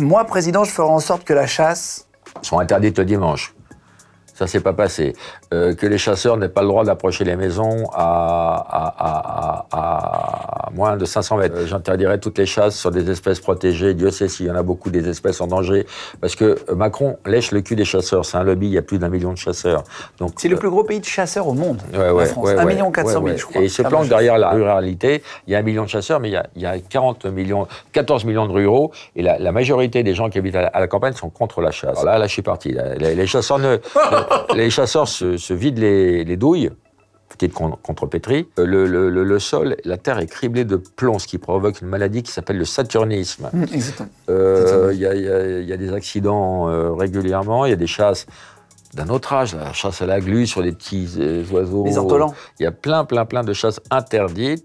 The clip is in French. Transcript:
Moi, président, je ferai en sorte que la chasse... soit interdite le dimanche. Ça s'est pas passé. Euh, que les chasseurs n'aient pas le droit d'approcher les maisons à, à, à, à moins de 500 mètres. Euh, j'interdirais toutes les chasses sur des espèces protégées. Dieu sait s'il y en a beaucoup des espèces en danger. Parce que euh, Macron lèche le cul des chasseurs. C'est un lobby, il y a plus d'un million de chasseurs. C'est le euh, plus gros pays de chasseurs au monde, ouais, France. million 400 000, je crois. Et il se planque derrière la ruralité. Il y a un million de chasseurs, mais il y a, 40 millions, 14 millions de ruraux. Et la, majorité des gens qui habitent à la, campagne sont contre la chasse. Alors là, là, je suis parti. Les, chasseurs, ne, les chasseurs se, vident les douilles Petite contre euh, le, le, sol, la terre est criblée de plomb, ce qui provoque une maladie qui s'appelle le saturnisme. Mm, euh, exactement. il, y a, y des accidents euh, régulièrement, il y a des chasses d'un autre âge, la chasse à la glu sur des petits oiseaux. Les ortolans. Il y a plein, plein, plein de chasses interdites.